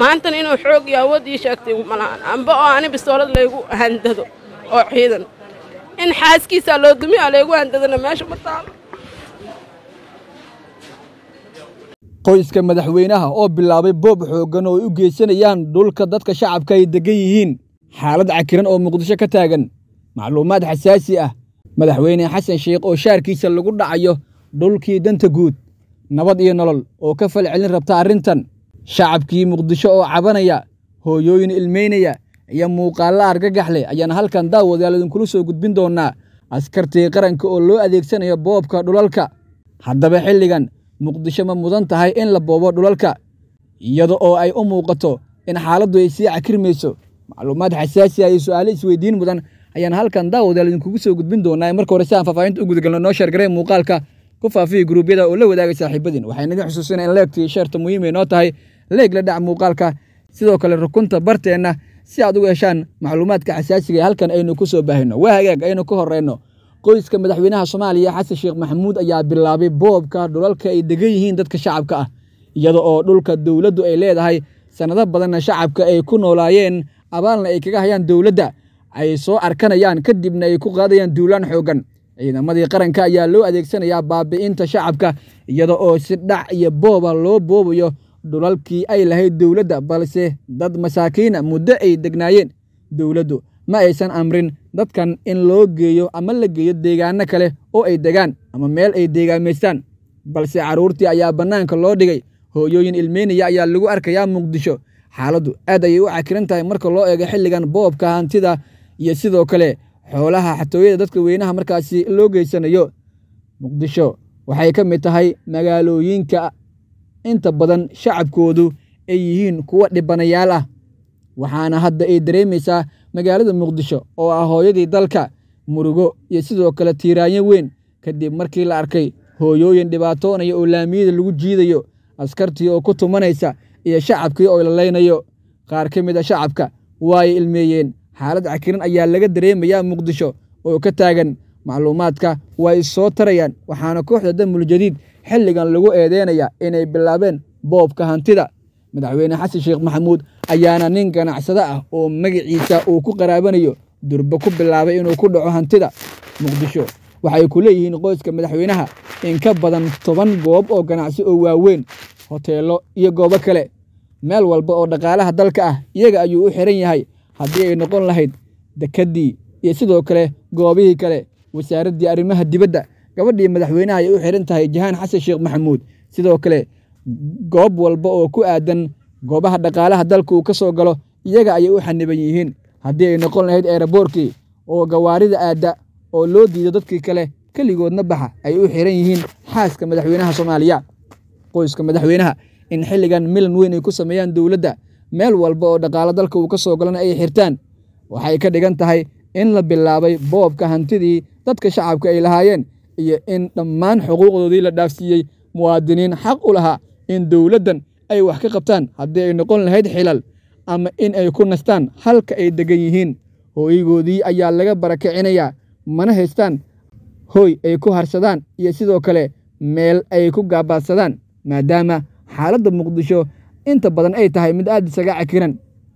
maantana inuu xoog iyo awood ii sheegtay ma amba oo ani bistoolad laygu handado oo ciidan in xaaskiisaa loo dumiyaa ah laygu handadana meesha ma taalo qoyska madaxweynaha oo bilaabay boob xooggan oo ay u geysanayaan dhulka dadka shacabka ay degan yihiin xaalad cakiran oo muqdisho ka taagan macluumaad xasaasi ah madaxweyne xasan sheekh oo shaarkiisa lagu dhacayo dhulkii danta guud nabad iyo nolol oo ka falcelin rabta arrintan shacabkii muqdisho oo cabanaya hooyooyin ilmaynaya iyo muuqaallo argagax leh ayaana halkan daawadayaal idinkula soo gudbin doonnaa askartii qaranka oo loo adeegsanayo boobka dhulalka haddaba xilligan muqdisho ma mudan tahay in la boobo dhulalka iyada oo ay u muuqato in xaaladdu ay sii cakirmayso macluumaad xasaasi ah iyo su'aalo isweydiin mudan ayaan halkan daawadayaal idinkugu soo gudbin doonaa marka hore si aan faafaahinta u gudagalno noo sheergareen muuqaalka ku faafiyay guruubyada oo la wadaagay saaxiibadiin waxay inagin xusuusina in leegtii sheerta muhiim ay noo tahay leeg la dhac muuqaalka sidoo kale rukunta barteenna si aad ugu heshaan macluumaadka xasaasiga halkan aynu ku soo baahino waa hagaag aynu ka horeyno qoyska madaxweynaha soomaaliya xasan sheekh maxamuud ayaa bilaabay boobka dhulalka ay degan yihiin dadka shacabka ah iyada oo dhulka dowladdu ay leedahay sannado badanna shacabka ay ku noolaayeen abaalna ay kaga hayaan dowladda ay soo arkanayaan kadibna ay ku qaadayaan duulaan xooggan ciidamadii qaranka ayaa loo adeegsanayaa baabi'inta shacabka iyada oo si dhac iyo booba loo boobayo dhulalkii ay lahayd dowladda balse dad masaakiina muddo ay degnaayeen dowladdu ma aysan amrin dadkan in loo geeyo ama la geeyo deegaano kale oo ay degaan ama meel ay deegaamaystaan balse carruurtii ayaa bannaanka loo dhigay hooyooyin ilmeynaya ayaa lagu arkayaa muqdisho xaaladdu aad ayay u cakiran tahay marka loo eego xilligan boobka hantida iyo sidoo kale xoolaha xatooyada dadka weynaha markaasi loo geysanayo muqdisho waxay ka mid tahay magaalooyinka inta badan shacabkoodu ay yihiin kuwa dhibanayaal ah waxaana hadda ay dareemaysaa magaalada muqdisho oo ah hooyadii dalka murugo iyo sidoo kale tiiraanyo weyn kadib markii la arkay hooyooyin dhibaatoonaya oo laamiyada lagu jiidayo askartii oo ku tumanaysa iyo shacabkii oo ilaleynayo qaar ka mid a ah shacabka waa ay ilmeeyeen xaalad cakiran ayaa laga dareemayaa muqdisho oo ka taagan macluumaadka waa is soo tarayaan waxaana kooxda damul jadiid xilligan lagu eedeynaya inay bilaabeen boobka hantida madaxweyne xasan sheekh maxamuud ayaana nin ganacsado ah oo magiciisa uu ku qaraabanayo durbe ku bilaabay inuu ku dhaco hantida muqdisho waxay ku leeyihiin qoyska madaxweynaha in ka badan toban goob oo ganacsi oo waaweyn hoteello iyo goobo kale meel walba oo dhaqaalaha dalka ah iyaga ayuu u xihan yahay haddii ay noqon lahayd dekaddii iyo sidoo kale goobihii kale wasaaraddii arrimaha dibadda gabadhii madaxweynaha ay u xiran tahay jahaan xasan sheekh maxamuud sidoo kale goob walba oo ku aadan goobaha dhaqaalaha dalka uu ka soo galo iyaga ayay u xaniban yihiin haddii ay noqon lahayd eeraboorkii oo gawaarida aadda oo loo diido dadkii kale keligoodna baxa ay u xiran yihiin xaaska madaxweynaha soomaaliya qoyska madaxweynaha in xilligan milan weyn ay ku sameeyaan dowladda meel walba oo dhaqaalo dalka uu ka soo galana ay xirtaan waxay ka dhigan tahay in la bilaabay boobka hantidii dadka shacabka ay lahaayeen iyo in dhammaan xuquuqdoodii la dhaafsiiyey muwaadiniin xaq u lahaa in dowladdan ay wax ka qabtaan haddii ay noqon lahayd xilal ama in ay ku nastaan halka ay deggan yihiin hooyigoodii ayaa laga barakicinayaa mana haystaan hoy ay ku harsadaan iyo sidoo kale meel ay ku gaabaadsadaan maadaama xaaladda muqdisho inta badan ay tahay mid aad isaga cakiran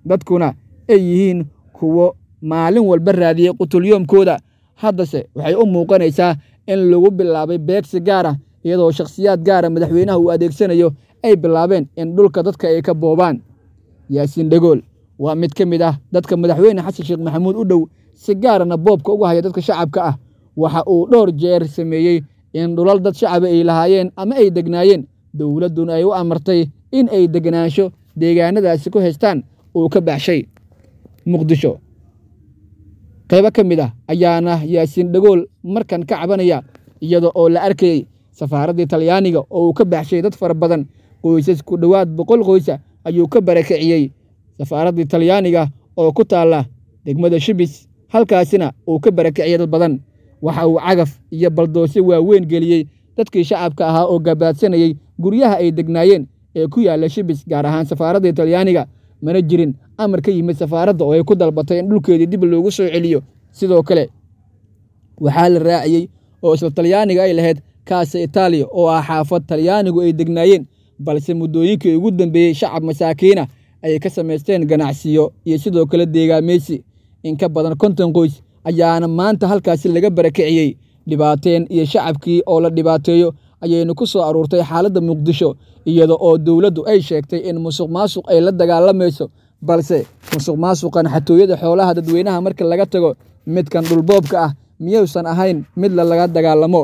dadkuna ay yihiin kuwo maalin walba raadiyey qutulyoomkooda haddase waxay u muuqanaysaa in lagu bilaabay beegsi gaar ah iyadoo shakhsiyaad gaara ah madaxweynaha uu adeegsanayo ay bilaabeen in dhulka dadka ay ka boobaan yaasiin dhagool waa mid ka mid ah dadka madaxweyne xasan sheekh maxamuud u dhow si gaarana boobka ugu haya dadka shacabka ah waxa uu dhowr jeer sameeyey in dhulal dad shacaba ay lahaayeen ama ay degnaayeen dowladduna ay u amartay in ay degnaansho deegaanadaasi ku haystaan uu ka baxshay muqdisho qaybo ka mid ah ayaana yaasiin dhagool markan ka cabanaya iyada oo la arkayey safaaraddii talyaaniga oo uu ka baxshay dad fara badan qoysas ku dhowaad boqol qoysa ayuu ka barakiciyey safaaraddii talyaaniga oo ku taalla degmada shibis halkaasina uu ka barakiciyey dad badan waxa uu cagaf iyo baldoosyo waaweyn geliyey dadkii shacabka ahaa oo gabaadsanayey guryaha ay degnaayeen ee ku yaalla shibis gaar ahaan safaaraddii talyaaniga mana jirin amar ka yimid safaaradda oo ay ku dalbatay in dhulkeedii dib loogu soo celiyo sidoo kale waxaa la raaciyey oo isla talyaaniga ay lahayd kaasa itaaliya oo ah xaafad talyaanigu ay degnaayeen balse muddooyinkii ugu dambeeyey shacab masaakiina ayay ka samaysteen ganacsiyo iyo sidoo kale deegaameysi in ka badan konton qoys ayaana maanta halkaasi laga barakiciyey dhibaateen iyo shacabkii oo la dhibaateeyo ayaynu ku soo aruurtay xaaladda muqdisho iyada oo dowladdu ay sheegtay in musuq maasuq ay la dagaalamayso balse musuq maasuqan xatooyada xoolaha dadweynaha marka laga tago midkan dhulboobka ah miyuusan ahayn mid lalaga dagaalamo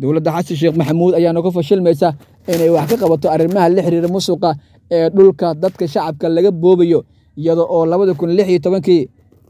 dowladda xasan sheekh maxamuud ayaana ku fashilmaysa inay wax ka qabato arrimaha la xiriira musuqa ee dhulka dadka shacabka laga boobayo iyada oo labada kun lix iyo tobankii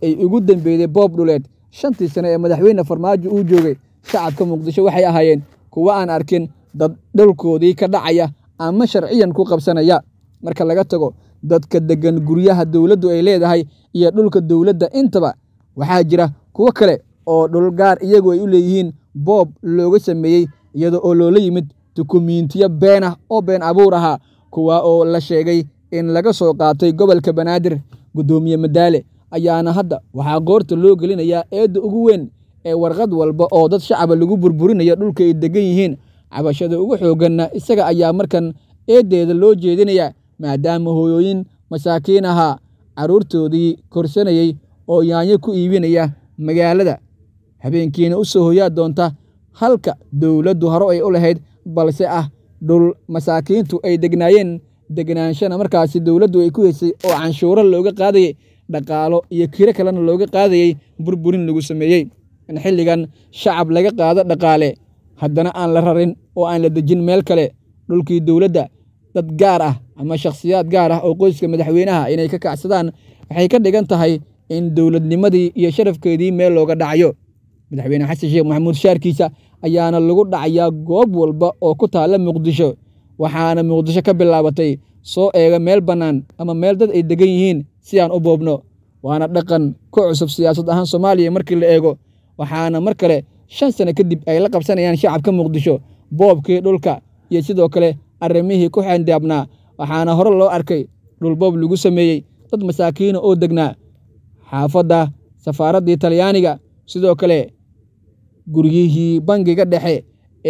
ay ugu dembeeyday boob dhuleed shantii sane ee madaxweyne farmaajo uu joogay shacabka muqdisho waxay ahaayeen kuwa aan arkin dad dhowlkoodii ka dhacaya ama sharciyan ku qabsanaya marka laga tago dadka degan guryaha dowladdu ay leedahay iyo dhulka dowladda intaba waxaa jira kuwo kale oo dhul gaar iyagu ay u leeyihiin boob looga sameeyey iyada oo loola yimid dukumiintiyo been ah oo been abuur ahaa kuwa oo la sheegay in laga soo qaatay gobolka banaadir guddoomiye madaale ayaana hadda waxaa goorta loo gelinayaa eedda ugu weyn ee warqad walba oo dad shacaba lagu burburinayo dhulka ay degan yihiin cabashada ugu xoogganna isaga ayaa markan eeddeeda loo jeedinayaa maadaama hooyooyin masaakiin ahaa carruurtoodii korsanayey oo yaanyo ku iibinaya magaalada habeenkiina u soo hoyaa doonta halka dowladdu haro ay u lahayd balse ah dhul masaakiintu ay degnaayeen degnaanshana markaasi dowladdu ay ku hesay oo canshuuro looga qaadayay dhaqaalo iyo kiro kalena looga qaadayay burburin lagu sameeyey in xilligan shacab laga qaado dhaqaale haddana aan la rarin oo aan la dejin meel kale dhulkii dowladda dad gaar ah ama shakhsiyaad gaar ah oo qoyska madaxweynaha inay ka kacsadaan waxay ka dhigan tahay in dowladnimadii iyo sharafkeedii meel looga dhacayo madaxweyne xasan sheekh maxamuud shaarkiisa ayaana lagu dhacayaa goob walba oo ku taalla muqdisho waxaana muqdisho ka bilaabatay soo eega meel bannaan ama meel dad ay deggan yihiin si aan u boobno waana dhaqan ku cusub siyaasad ahaan soomaaliya markii la eego waxaana mar kale shan sano kadib ay la qabsanayaan shacabka muqdisho boobkii dhulka iyo sidoo kale arrimihii ku xeendaabnaa waxaana hore loo arkay dhulboob lagu sameeyey dad masaakiina oo degnaa xaafadda safaaraddii talyaaniga sidoo kale guryihii bangiga dhexe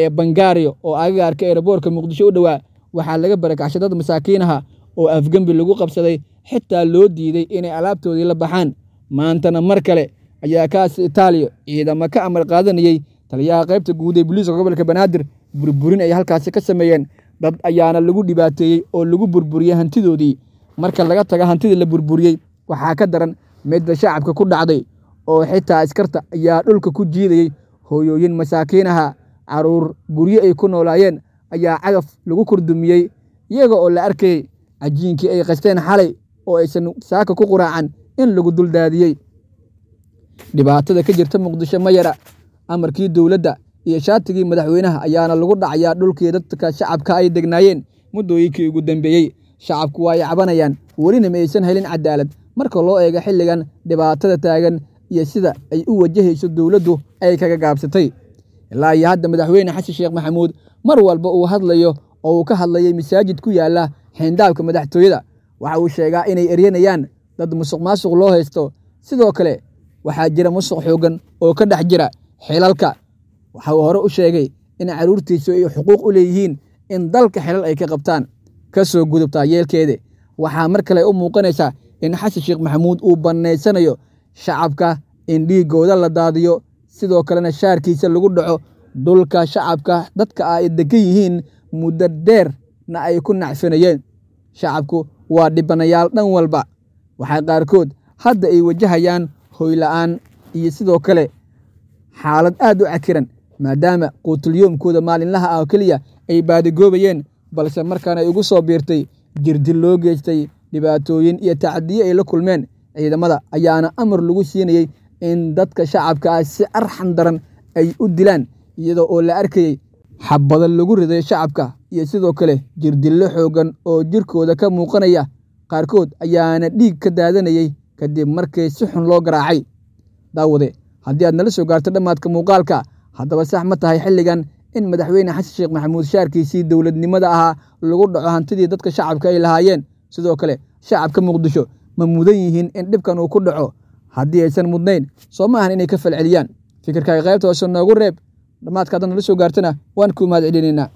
ee bangaariyo oo agagaarka eeraboorka muqdisho u dhowaa waxaa laga barakacshay dad masaakiinaha oo afgembi lagu qabsaday xitaa loo diiday inay alaabtoodii la baxaan maantana mar kale ayaa kaas itaaliya ciidamo ka amar qaadanayey taliyaha qaybta guud ee buliiska gobolka banaadir burburin ay halkaasi ka sameeyeen dad ayaana lagu dhibaateeyey oo lagu burburiyey hantidoodii marka laga taga hantidii la burburiyey waxaa ka daran midda shacabka ku dhacday oo xitaa askarta ayaa dhulka ku jiidayey hooyooyin masaakiinaha caruur guryo ay ku noolaayeen ayaa cagaf lagu kordumiyey iyaga oo la arkayey cajiinkii ay qasteen xalay oo aysan saaka ku quraacan in lagu duldaadiyey dhibaatada ka jirta muqdisho ma yara amarkii dowladda iyo shaatigii madaxweynaha ayaana lagu dhacayaa dhulkii dadka shacabka ay degnaayeen muddooyinkii ugu dambeeyey shacabku waa ay cabanayaan welina ma aysan helin cadaalad marka loo eego xilligan dhibaatada taagan iyo sida ay u wajahayso dowladdu ay kaga gaabsatay ilaa iyo hadda madaxweyne xasan sheekh maxamuud mar walba uu hadlayo oo uu ka hadlayay masaajid ku yaalla xeendaabka madaxtooyada waxa uu sheegaa inay eryanayaan dad musuq maasuq loo haysto sidoo kale waxaa jira musuq xoogan oo ka dhex jira xilalka waxau hore u sheegay in caruurtiisu ay xuquuq u leeyihiin in dalka xilal ay ka qabtaan ka soo gudubtaa yeelkeeda waxaa mar kale u muuqanaysaa in xasan sheekh maxamuud uu bannaysanayo shacabka in dhiiggooda la daadiyo sidoo kalena shaarkiisa lagu dhaco dhulka shacabka dadka ay degan yihiin muddo dheerna ay ku nacfinayeen shacabku waa dhibanayaal dhan walba waxaa qaarkood hadda ay wajahayaan hoy la'aan iyo sidoo kale xaalad aad u cakiran maadaama quutulyoomkooda maalinlaha ah oo keliya ay baadigoobayeen balse markaan ay ugu soo biirtay jirdil loo geystay dhibaatooyin iyo tacadiye ay la kulmeen ciidamada ayaana amar lagu siinayey in dadka shacabka ah si arxan daran ay u dilaan iyadoo oo la arkayey xabada lagu riday shacabka iyo sidoo kale jirdillo xooggan oo jirkooda ka muuqanaya qaarkood ayaana dhiig ka daadanayey kadib markii si xun loo garaacay daawade haddii aad nala soo gaarto dhammaadka muuqaalka haddaba sax ma tahay xilligan in madaxweyne xasan sheekh maxamuud shaarkiisii dowladnimada ahaa lagu dhaco hantidii dadka shacabka ay lahaayeen sidoo kale shacabka muqdisho ma mudan yihiin in dhibkan uu ku dhaco haddii aysan mudnayn soo ma ahan inay ka falceliyaan fikirkaaga qaybta hoose noogu reeb dhammaadka haddaad nala soo gaartana waan kuu mahad celinaynaa